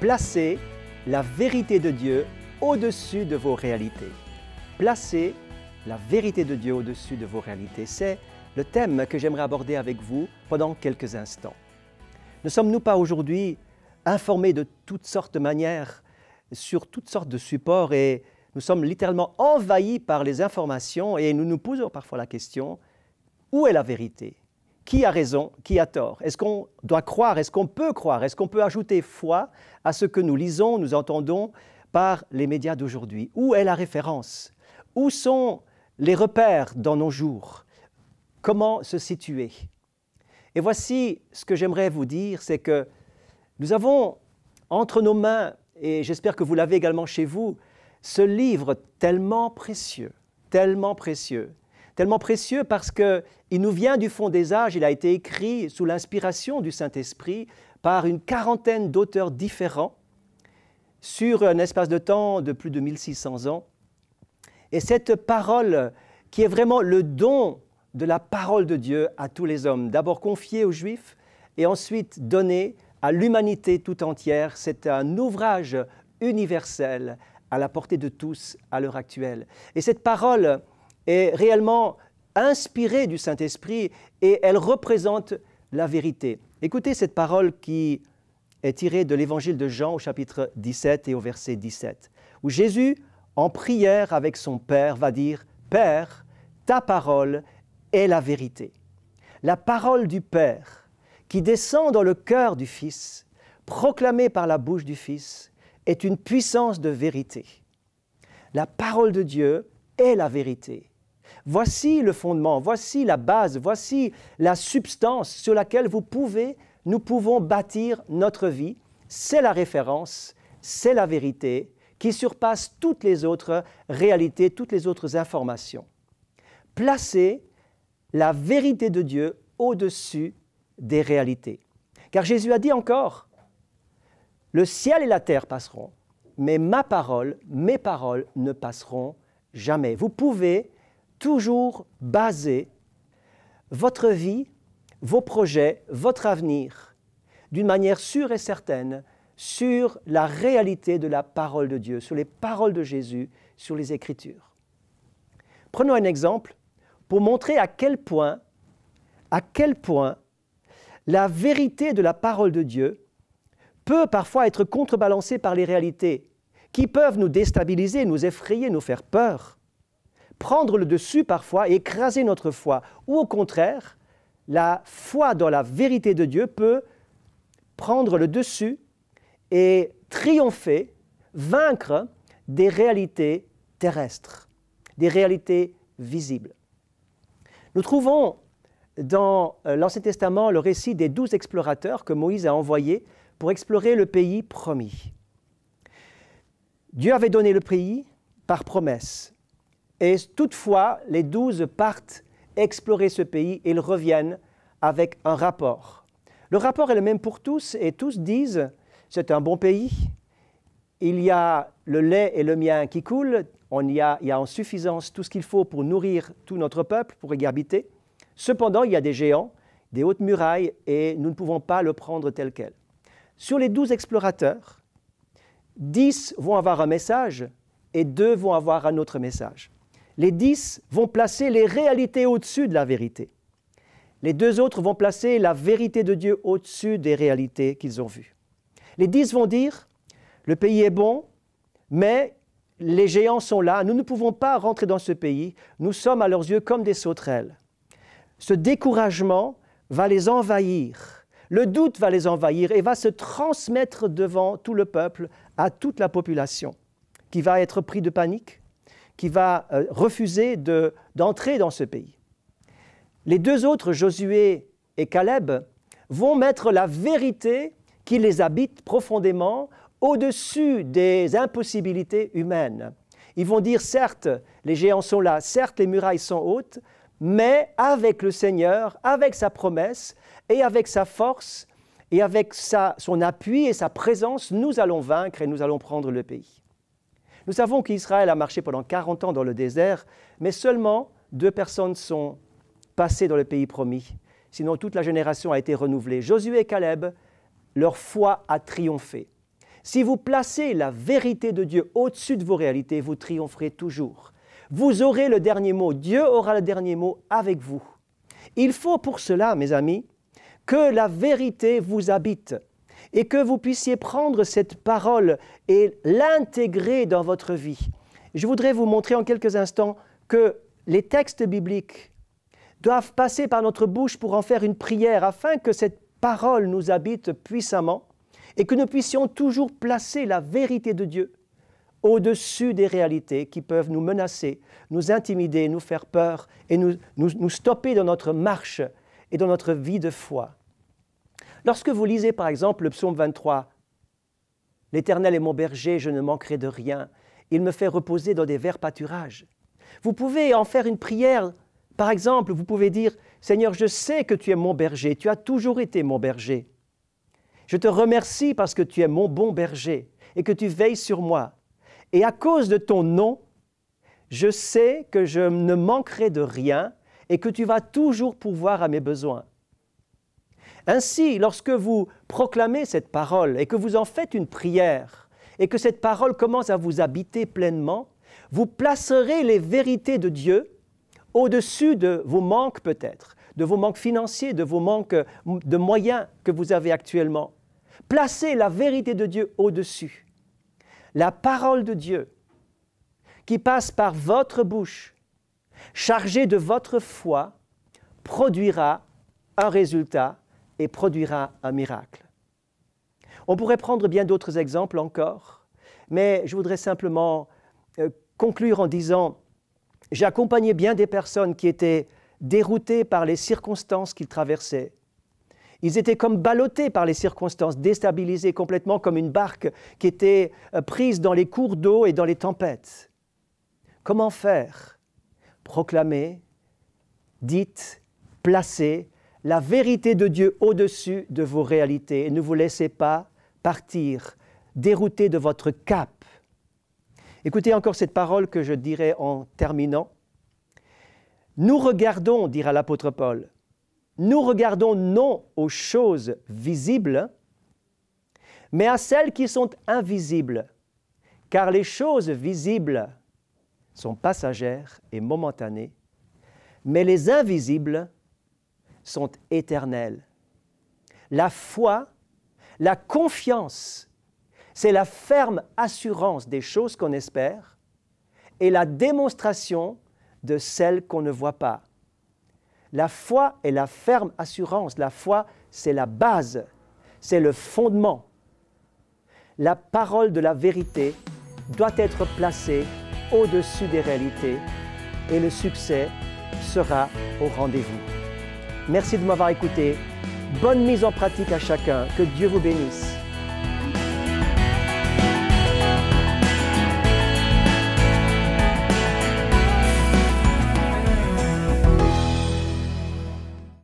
Placez la vérité de Dieu au-dessus de vos réalités. Placez la vérité de Dieu au-dessus de vos réalités. C'est le thème que j'aimerais aborder avec vous pendant quelques instants. Ne sommes-nous pas aujourd'hui informés de toutes sortes de manières, sur toutes sortes de supports et nous sommes littéralement envahis par les informations et nous nous posons parfois la question, où est la vérité Qui a raison Qui a tort Est-ce qu'on doit croire Est-ce qu'on peut croire Est-ce qu'on peut ajouter foi à ce que nous lisons, nous entendons par les médias d'aujourd'hui Où est la référence Où sont les repères dans nos jours Comment se situer Et voici ce que j'aimerais vous dire, c'est que nous avons entre nos mains, et j'espère que vous l'avez également chez vous, ce livre tellement précieux, tellement précieux, tellement précieux parce il nous vient du fond des âges, il a été écrit sous l'inspiration du Saint-Esprit par une quarantaine d'auteurs différents sur un espace de temps de plus de 1600 ans. Et cette parole qui est vraiment le don de la parole de Dieu à tous les hommes, d'abord confiée aux Juifs et ensuite donnée à l'humanité tout entière, c'est un ouvrage universel à la portée de tous à l'heure actuelle. Et cette parole est réellement inspirée du Saint-Esprit et elle représente la vérité. Écoutez cette parole qui est tirée de l'évangile de Jean au chapitre 17 et au verset 17, où Jésus, en prière avec son Père, va dire, Père, ta parole est la vérité. La parole du Père, qui descend dans le cœur du Fils, proclamée par la bouche du Fils, est une puissance de vérité. La parole de Dieu est la vérité. Voici le fondement, voici la base, voici la substance sur laquelle vous pouvez, nous pouvons bâtir notre vie. C'est la référence, c'est la vérité qui surpasse toutes les autres réalités, toutes les autres informations. Placez la vérité de Dieu au-dessus des réalités. Car Jésus a dit encore, le ciel et la terre passeront, mais ma parole, mes paroles ne passeront jamais. Vous pouvez toujours baser votre vie, vos projets, votre avenir, d'une manière sûre et certaine, sur la réalité de la parole de Dieu, sur les paroles de Jésus, sur les Écritures. Prenons un exemple pour montrer à quel point, à quel point la vérité de la parole de Dieu peut parfois être contrebalancé par les réalités qui peuvent nous déstabiliser, nous effrayer, nous faire peur, prendre le dessus parfois et écraser notre foi. Ou au contraire, la foi dans la vérité de Dieu peut prendre le dessus et triompher, vaincre des réalités terrestres, des réalités visibles. Nous trouvons dans euh, l'Ancien Testament le récit des douze explorateurs que Moïse a envoyés pour explorer le pays promis. Dieu avait donné le pays par promesse. Et toutefois, les douze partent explorer ce pays et ils reviennent avec un rapport. Le rapport est le même pour tous et tous disent c'est un bon pays. Il y a le lait et le mien qui coulent, on y a, il y a en suffisance tout ce qu'il faut pour nourrir tout notre peuple, pour y habiter. Cependant, il y a des géants, des hautes murailles, et nous ne pouvons pas le prendre tel quel. Sur les douze explorateurs, dix vont avoir un message et deux vont avoir un autre message. Les dix vont placer les réalités au-dessus de la vérité. Les deux autres vont placer la vérité de Dieu au-dessus des réalités qu'ils ont vues. Les dix vont dire, le pays est bon, mais les géants sont là, nous ne pouvons pas rentrer dans ce pays, nous sommes à leurs yeux comme des sauterelles. Ce découragement va les envahir le doute va les envahir et va se transmettre devant tout le peuple, à toute la population, qui va être pris de panique, qui va euh, refuser d'entrer dans ce pays. Les deux autres, Josué et Caleb, vont mettre la vérité qui les habite profondément au-dessus des impossibilités humaines. Ils vont dire, certes, les géants sont là, certes, les murailles sont hautes, mais avec le Seigneur, avec sa promesse et avec sa force et avec sa, son appui et sa présence, nous allons vaincre et nous allons prendre le pays. Nous savons qu'Israël a marché pendant 40 ans dans le désert, mais seulement deux personnes sont passées dans le pays promis. Sinon, toute la génération a été renouvelée. Josué et Caleb, leur foi a triomphé. Si vous placez la vérité de Dieu au-dessus de vos réalités, vous triompherez toujours. Vous aurez le dernier mot, Dieu aura le dernier mot avec vous. Il faut pour cela, mes amis, que la vérité vous habite et que vous puissiez prendre cette parole et l'intégrer dans votre vie. Je voudrais vous montrer en quelques instants que les textes bibliques doivent passer par notre bouche pour en faire une prière afin que cette parole nous habite puissamment et que nous puissions toujours placer la vérité de Dieu au-dessus des réalités qui peuvent nous menacer, nous intimider, nous faire peur et nous, stopper dans notre marche et dans notre vie de foi. Lorsque vous lisez par exemple le psaume 23, L'Éternel est mon berger, je ne manquerai de rien, il me fait reposer dans des verts pâturages. Vous pouvez en faire une prière. Par exemple, vous pouvez dire, Seigneur, je sais que tu es mon berger, tu as toujours été mon berger. Je te remercie parce que tu es mon bon berger et que tu veilles sur moi. Et à cause de ton nom, je sais que je ne manquerai de rien et que tu vas toujours pouvoir à mes besoins. Ainsi, lorsque vous proclamez cette parole et que vous en faites une prière, et que cette parole commence à vous habiter pleinement, vous placerez les vérités de Dieu au-dessus de vos manques peut-être, de vos manques financiers, de vos manques de moyens que vous avez actuellement. Placez la vérité de Dieu au-dessus la parole de Dieu qui passe par votre bouche, chargée de votre foi, produira un résultat et produira un miracle. On pourrait prendre bien d'autres exemples encore, mais je voudrais simplement euh, conclure en disant, j'accompagnais bien des personnes qui étaient déroutées par les circonstances qu'ils traversaient, ils étaient comme ballottés par les circonstances, déstabilisés complètement comme une barque qui était euh, prise dans les cours d'eau et dans les tempêtes. Comment faire Proclamez, dites, placez la vérité de Dieu au-dessus de vos réalités et ne vous laissez pas partir, dérouter de votre cap. Écoutez encore cette parole que je dirai en terminant. Nous regardons, dira l'apôtre Paul, nous regardons non aux choses visibles, mais à celles qui sont invisibles, car les choses visibles sont passagères et momentanées, mais les invisibles sont éternelles. La foi, la confiance, c'est la ferme assurance des choses qu'on espère et la démonstration de celles qu'on ne voit pas. La foi est la ferme assurance. La foi, c'est la base, c'est le fondement. La parole de la vérité doit être placée au-dessus des réalités et le succès sera au rendez-vous. Merci de m'avoir écouté. Bonne mise en pratique à chacun. Que Dieu vous bénisse.